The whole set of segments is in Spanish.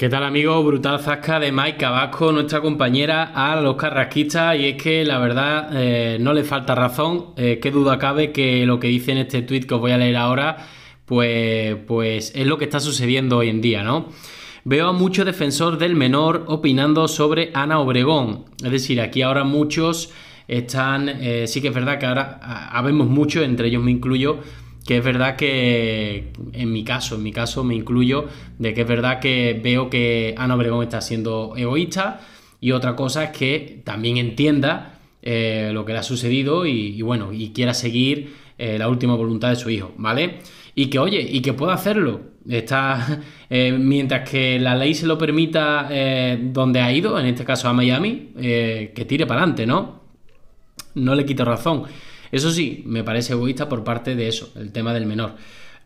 ¿Qué tal amigos? Brutal zasca de Mike Cabasco, nuestra compañera a los carrasquistas y es que la verdad eh, no le falta razón, eh, qué duda cabe que lo que dice en este tuit que os voy a leer ahora pues, pues es lo que está sucediendo hoy en día, ¿no? Veo a muchos defensores del menor opinando sobre Ana Obregón, es decir, aquí ahora muchos están, eh, sí que es verdad que ahora ah, habemos muchos, entre ellos me incluyo, que es verdad que en mi caso, en mi caso me incluyo, de que es verdad que veo que Ana Obregón está siendo egoísta y otra cosa es que también entienda eh, lo que le ha sucedido y, bueno, y quiera seguir eh, la última voluntad de su hijo, ¿vale? Y que oye, y que pueda hacerlo. Está, eh, mientras que la ley se lo permita donde ha ido, en este caso a Miami, que tire para adelante, ¿no? No le quito razón. Eso sí, me parece egoísta por parte de eso, el tema del menor.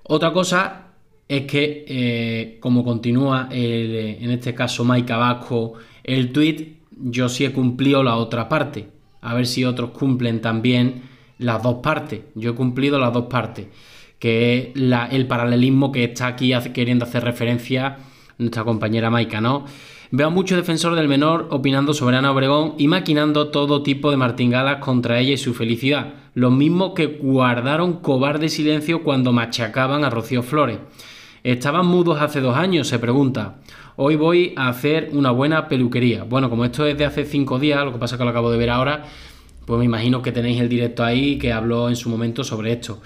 Otra cosa es que, eh, como continúa en este caso Mike Abasco el tweet, yo sí he cumplido la otra parte. A ver si otros cumplen también las dos partes. Yo he cumplido las dos partes, que es el paralelismo que está aquí queriendo hacer referencia nuestra compañera Maika, ¿no? Veo a muchos defensores del menor opinando sobre Ana Obregón y maquinando todo tipo de martingadas contra ella y su felicidad, los mismos que guardaron cobarde silencio cuando machacaban a Rocío Flores. Estaban mudos hace dos años, se pregunta. Hoy voy a hacer una buena peluquería. Bueno, como esto es de hace cinco días, lo que pasa es que lo acabo de ver ahora, pues me imagino que tenéis el directo ahí que habló en su momento sobre esto.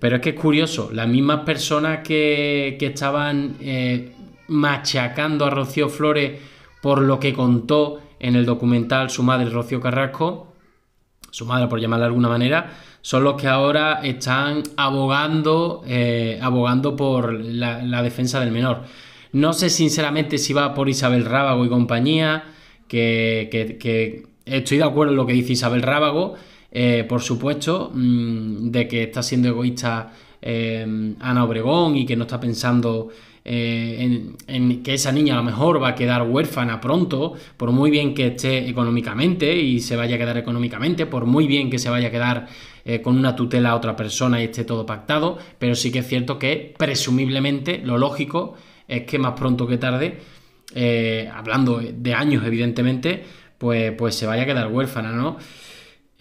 Pero es que es curioso, las mismas personas que, que estaban eh, machacando a Rocío Flores por lo que contó en el documental su madre Rocío Carrasco, su madre por llamarla de alguna manera, son los que ahora están abogando, eh, abogando por la, defensa del menor. No sé sinceramente si va por Isabel Rábago y compañía, que, estoy de acuerdo en lo que dice Isabel Rábago, eh, por supuesto, mm, de que está siendo egoísta Em, Ana Obregón y que no está pensando eh, en, que esa niña a lo mejor va a quedar huérfana pronto, por muy bien que esté económicamente y se vaya a quedar económicamente, por muy bien que se vaya a quedar eh, con una tutela a otra persona y esté todo pactado, pero sí que es cierto que presumiblemente lo lógico es que más pronto que tarde, eh, hablando de años evidentemente, pues, pues se vaya a quedar huérfana, ¿no?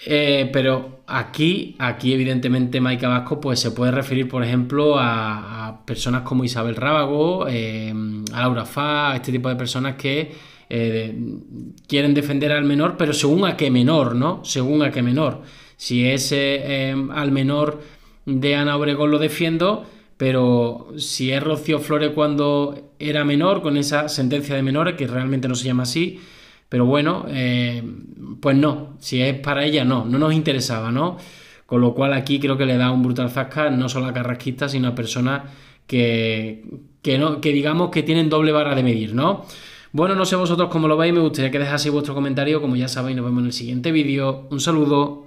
Eh, pero aquí, aquí evidentemente Maica Vasco pues se puede referir, por ejemplo, a, personas como Isabel Rábago, em, a Laura Fa, a este tipo de personas que eh, quieren defender al menor, pero según a qué menor, ¿no? Según a qué menor. Si es eh, em, al menor de Ana Obregón lo defiendo, pero si es Rocío Flores cuando era menor, con esa sentencia de menores, que realmente no se llama así, pero bueno, eh, pues no, si es para ella, no, no nos interesaba, ¿no? Con lo cual aquí creo que le da un brutal zasca no solo a carrasquistas, sino a personas que, no, que digamos que tienen doble vara de medir, ¿no? Bueno, no sé vosotros cómo lo veis, me gustaría que dejaseis vuestro comentario, como ya sabéis, nos vemos en el siguiente vídeo. Un saludo.